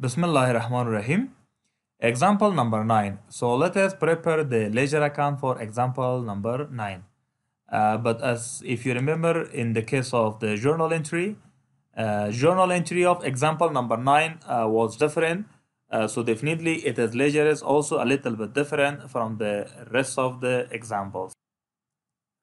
Bismillahirrahmanirrahim. Example number 9. So let us prepare the ledger account for example number 9. Uh, but as if you remember in the case of the journal entry, uh, journal entry of example number 9 uh, was different. Uh, so definitely it is ledger is also a little bit different from the rest of the examples.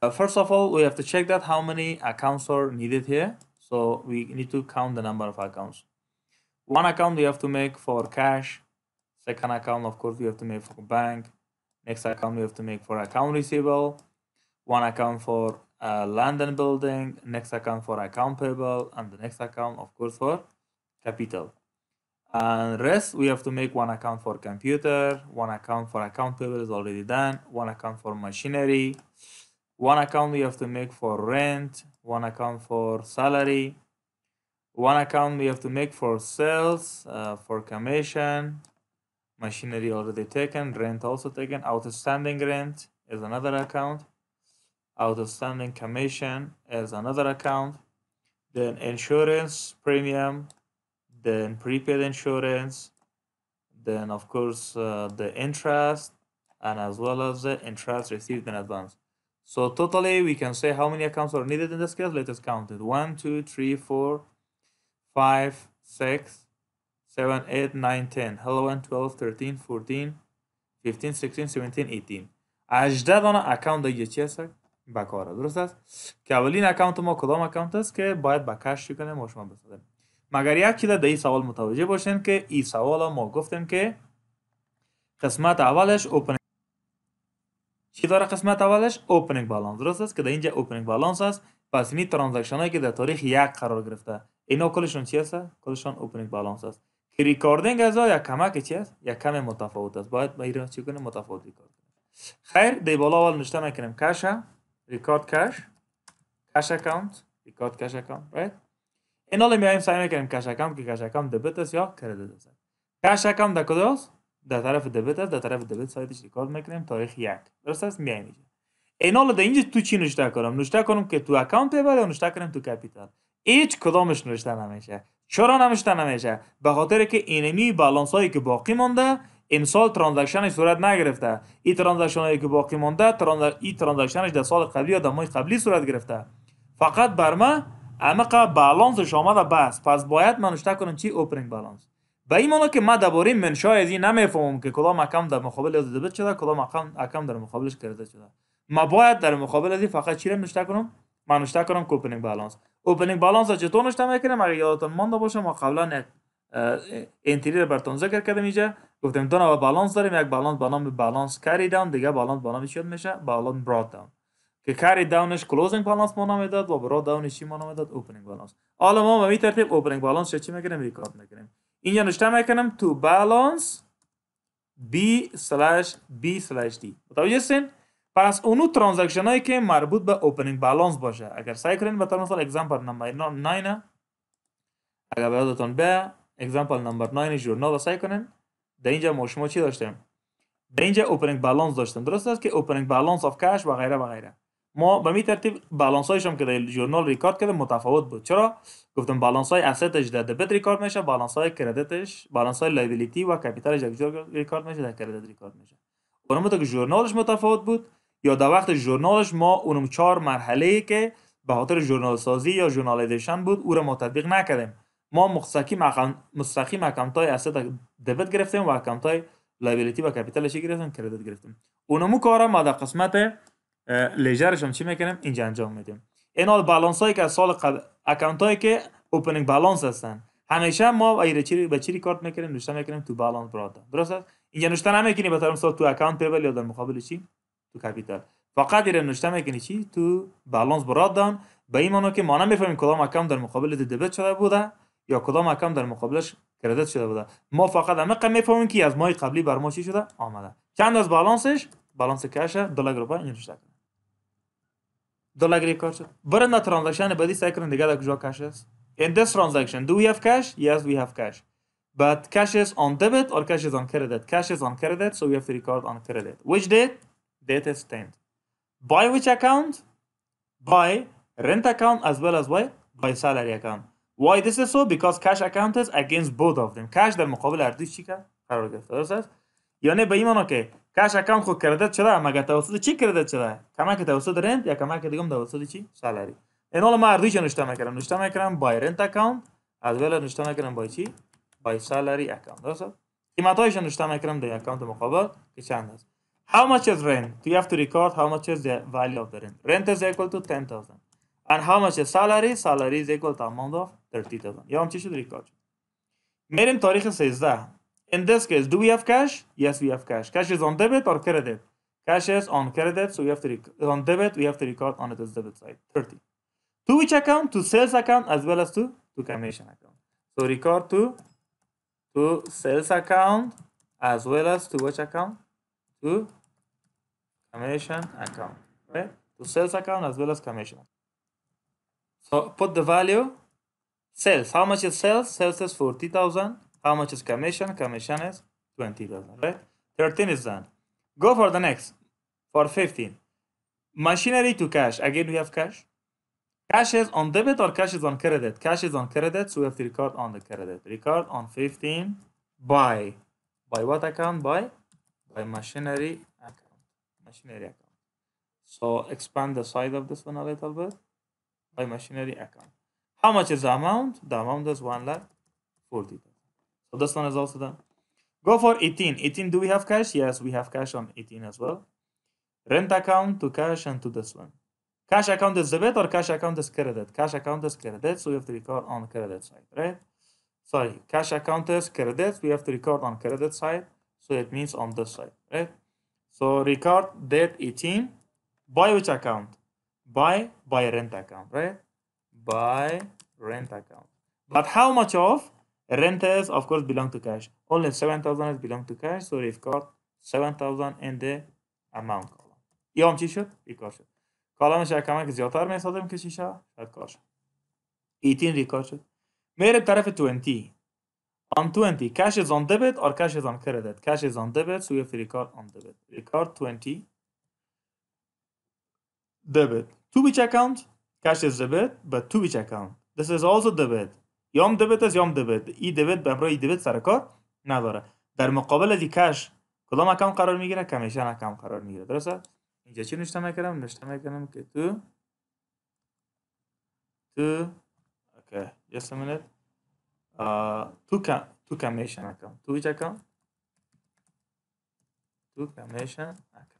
Uh, first of all, we have to check that how many accounts are needed here. So we need to count the number of accounts one account we have to make for cash second account of course we have to make for bank next account we have to make for account receivable one account for uh, land and building next account for account payable and the next account of course for capital and rest we have to make one account for computer one account for account payable is already done one account for machinery one account we have to make for rent one account for salary one account we have to make for sales uh, for commission machinery already taken rent also taken outstanding rent is another account outstanding commission is another account then insurance premium then prepaid insurance then of course uh, the interest and as well as the interest received in advance so totally we can say how many accounts are needed in this case let us count it one two three four 5, 6, 7, 8, 9, 10 11, 12, 13, 14 15, 16, 17, 18 18 دانه اکاونت دیگه چی هست؟ بکاره درست است که اولین اکاونت ما کدام اکاونت است که باید بکش کش کنیم و شما بسازیم مگر یک چیز در این سوال متوجه باشین که این سوال ما گفتیم که قسمت اولش اوپنینگ چی داره قسمت اولش اوپنینگ بالانس درست است که در اینجا اوپنینگ بالانس است پس این ترانزکشن هایی که در تاریخ یک قرار گرفته اینا کلشون چی هست؟ کلشون اوپنینگ بالانس است که ریکاردینگ از یک کمک چی هست؟ یا کم متفاوت است باید ما ایران چی کنیم متفاوت ریکارد خیر دی بالا اول نوشته میکنیم کشه ریکارد کش کش اکاونت ریکارد کش اکاونت رایت این لی میایم سعی میکنیم کش اکاونت که کش اکاونت دبیت است یا کردیت است کش اکاونت در در طرف دبیت است در طرف دبیت سایتش ریکارد میکنیم تاریخ یک درست است میایم اینجا این لی در اینجا تو چی نشته کنم نشته کنم که تو اکاونت ببر یا نشته کنم تو کپیتال هیچ کدامش نوشته نمیشه چرا نوشته نمیشه به خاطر که اینمی بالانس هایی که باقی مانده امسال ترانزکشن صورت نگرفته این ترانزکشن هایی که باقی مانده ترانز... این ترانزکشنش در سال قبلی یا مای قبلی صورت گرفته فقط بر ما عمق شما آمده بس پس باید من نوشته کنم چی اوپرینگ بالانس به این معنی که ما دباره منشای از این نمیفهمم که کدام اکم در مقابل از دبت شده کدام اکم در مقابلش کرده شده ما باید در مقابل از فقط چی را نوشته کنم من نوشته کردم اوپنینگ بالانس اوپنینگ بالانس را چطور نشته میکنیم اگه یادتون مانده باشه ما قبلا انتری رو براتون ذکر کردیم اینجا گفتیم دو نوع بالانس داریم یک بالانس به نام بالانس کری داون دیگه بالانس به نام چی میشه بالانس براد داون که کری داونش کلوزینگ بالانس ما میداد و براد داونش چی ما میداد داد اوپنینگ بالانس حالا ما به ترتیب اوپنینگ بالانس چی میکنیم ریکارد میکنیم اینجا نشته میکنم تو بالانس b سلاش b سلاش دی. متوجه هستین پس اونو ترانزکشن هایی که مربوط به اوپنینگ بالانس باشه اگر سعی کنین به مثال اگزمپل نمبر 9 اگر برادتان به اگزمپل نمبر 9 جورنال سعی کنین در اینجا ما شما چی داشتیم در اینجا اوپنینگ بالانس داشتیم درست است که اوپنینگ بالانس اف کش و غیره و غیره ما به می ترتیب بالانس های هم که در جورنال ریکارد کردیم متفاوت بود چرا گفتم بالانس های اسیتش در دبت ریکارد میشه بالانس های کردیتش بالانس های لایبیلیتی و کپیتالش در ریکارد میشه در کردیت ریکارد میشه اونم که جورنالش متفاوت بود یا در وقت ژورنالش ما اونم چهار مرحله ای که به خاطر ژورنال سازی یا ژورنالیزیشن بود او را ما تطبیق نکردیم ما مستقیم مستقیم های اسید دبت گرفتیم و های لیبیلیتی و کپیتالش گرفتیم کردیت گرفتیم اونمو کارا ما در قسمت لیجرش هم چی میکنیم اینجا انجام میدیم این حال بالانس هایی که از سال قبل اکانت هایی که اوپنینگ بالانس هستن همیشه ما ایره چی به چی کارت میکنیم نوشته میکنیم تو بالانس برادر. درست است اینجا نوشته نمیکنی سال تو اکانت پیبل یا در مقابل چی تو کپیتال فقط ایره نشته میکنی چی تو بالانس براد به این مانو که ما نمیفهمیم کدام اکام در مقابل دبت شده بوده یا کدام اکام در مقابلش کردت شده بوده ما فقط همه میفهمیم که از ماه قبلی بر ما چی شده آمده چند از بالانسش بالانس کش دلار این اینجوری شده دلار گری کار شد برند ترانزکشن بدی سعی کردن دیگه کجا کش است این this transaction دو we have cash yes we have cash but cash is on debit or cash is on credit cash is on credit so we have to record on credit which date data stained. By which account? By rent account as well as by, by salary account. Why this is so? Because cash account is against both of them. cash در مقابل هر دوی چی قرار گرفته درست است؟ یعنی به این که کش خود کردت شده مگر توسط چی کردت شده کمک توسط رنت یا کمک دیگم توسط چی سالاری این حالا ما هر دویش نوشته میکردم نوشته میکردم رنت اکانت از ویل نوشته میکردم بای چی بای سالاری اکانت درست قیمتایش نوشته میکردم در اکانت مقابل که چند است How much is rent? Do You have to record how much is the value of the rent. Rent is equal to 10,000. And how much is salary? Salary is equal to amount of 30,000. یه همچی شد ریکارد میریم says that. In this case, do we have cash? Yes, we have cash. Cash is on debit or credit? Cash is on credit, so we have to on debit, we have to record on it as debit side, 30. To which account? To sales account as well as to, to commission account. So record to, to sales account as well as to which account? to commission account, right? To sales account as well as commission. So put the value, sales. How much is sales? Sales is 40,000. How much is commission? Commission is 20,000, right? 13 is done. Go for the next, for 15. Machinery to cash. Again, we have cash. Cash is on debit or cash is on credit? Cash is on credit, so we have to record on the credit. Record on 15 by. By what account? By by machinery account machinery account so expand the size of this one a little bit by machinery account how much is the amount the amount is 1 lakh 40 so this one is also done go for 18 18 do we have cash yes we have cash on 18 as well rent account to cash and to this one cash account is debit or cash account is credit cash account is credit so we have to record on credit side right sorry cash account is credit we have to record on credit side so it means on this side, right? So record that 18 by which account? By by rent account, right? By rent account. But how much of rent is of course belong to cash. Only 7,000 is belong to cash. So record 7,000 in the amount column. يوم چی شد؟ ریکار شد. کالمش کمک زیادتر می سازیم که other شد؟ شاید کار شد. 18 ریکار شد. میریم tariff 20. On 20, cash is on debit or cash is on credit? Cash is on debit, so we have to record on debit. Record 20, debit. To which account? Cash is debit, but to which account? This is also debit. یام دبت از یام دبت ای دبت به امرای دبت سر کار نداره در مقابل دی کش کدام اکام قرار میگیره کمیشن اکام قرار میگیره درسته اینجا چی نشته میکردم نشته میکردم که تو تو اوکی جست ا two commission account. which account. To commission account.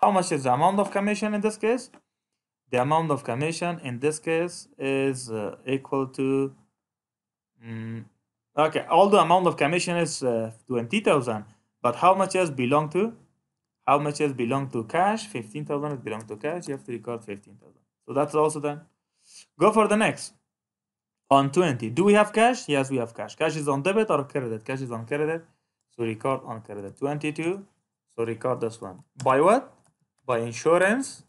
How much is the amount of commission in this case? The amount of commission in this case is uh, equal to. Mm, okay, all the amount of commission is uh, twenty thousand, but how much is belong to? How much is belong to cash? Fifteen thousand is belong to cash. You have to record fifteen thousand. So that's also done. Go for the next on 20. Do we have cash? Yes, we have cash. Cash is on debit or credit? Cash is on credit. So record on credit 22. So record this one. By what? By insurance.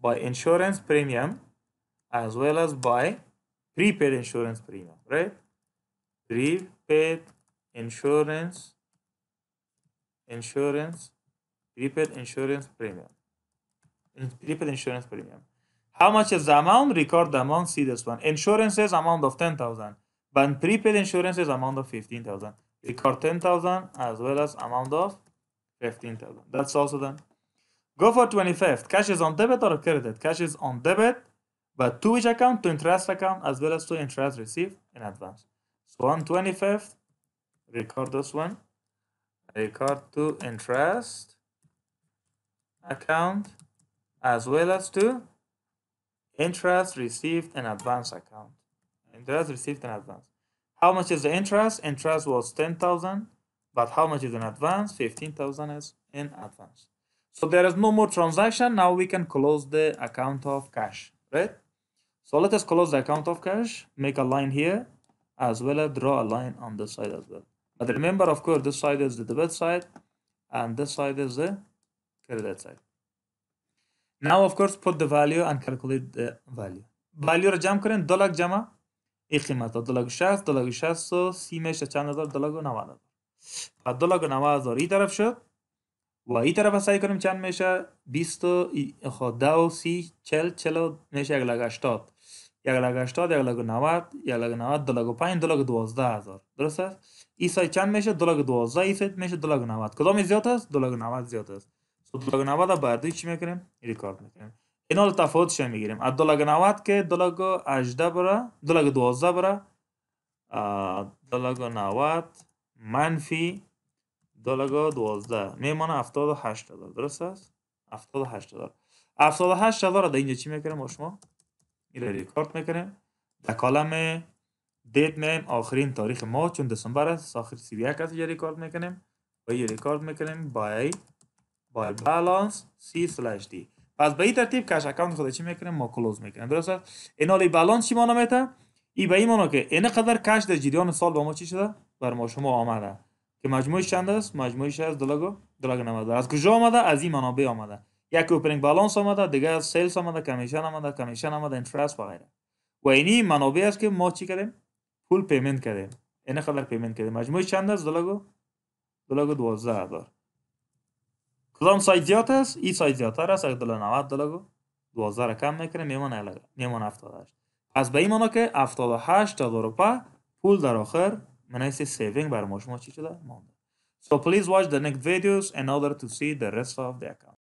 By insurance premium. As well as by prepaid insurance premium. Right? Prepaid insurance. Insurance. Prepaid insurance premium. Prepaid insurance premium. How much is the amount? Record the amount. See this one. Insurances amount of 10,000. But prepaid insurances amount of 15,000. Record 10,000 as well as amount of 15,000. That's also done. Go for 25th. Cash is on debit or credit? Cash is on debit. But to which account? To interest account as well as to interest received in advance. So on 25th, record this one. Record to interest account as well as to Interest received an advance account. Interest received an advance. How much is the interest? Interest was 10,000, but how much is an advance? 15,000 is in advance. So there is no more transaction. Now we can close the account of cash, right? So let us close the account of cash, make a line here, as well as draw a line on this side as well. But remember, of course, this side is the debit side, and this side is the credit side. Now, of course, put the value and calculate the value. را جمع کنین دو جمع این قیمت دو لک شست دو لک و سی میشه چند هزار دو لک و نوه هزار و دو و هزار این طرف شد و این طرف سعی کنیم چند میشه بیست و ده و سی چل چل و میشه یک لک اشتاد یک لک اشتاد یک لک نوه یک لک نوه دوازده هزار درست است؟ چند میشه دو لک دوازده میشه دو لک کدام زیاد است؟ دو لک زیاد است دلار 90 بردو چی میکنیم ریکارد میکنیم اینا رو تفاوتش میگیریم از دلار 90 که دلار 18 بره دلار 12 بره دلار 90 منفی دلار 12 میمونه 78 دلار درست است 78 دلار را دلار رو اینجا چی میکنیم شما میره ریکارد میکنیم در کالم دیت نیم آخرین تاریخ ما چون دسامبر است آخر 31 است یه ریکارد میکنیم و یه ریکارد میکنیم بای با بالانس سی سلاش دی پس به این ترتیب کش اکانت خود چی میکنیم ما کلوز میکنیم درست است حالی بالانس چی مانا ای به این معنی که قدر کش در جریان سال با ما چی شده بر ما شما آمده که مجموعش چند است مجموعش از دلگو دلاگ نمده از کجا آمده از این منابع آمده یک اوپنینگ بالانس آمده دیگه از سیلز آمده کمیشن آمده کمیشن آمده انترست و غیره و اینی منابع است که ما چی کردیم پول پیمنت کردیم اینقدر پیمنت کردیم مجموعش چند است دلگو دلاگو 12000 Klonsayt ای сайт زیادتر است 190 دلار 12 کم میکنه میمونه میمونه 78 پس به این معنی که 78 دلار روپه پول در آخر منیس سیوینگ بر ما شما چی شده مانده So please watch the next videos in order to see the rest of the account.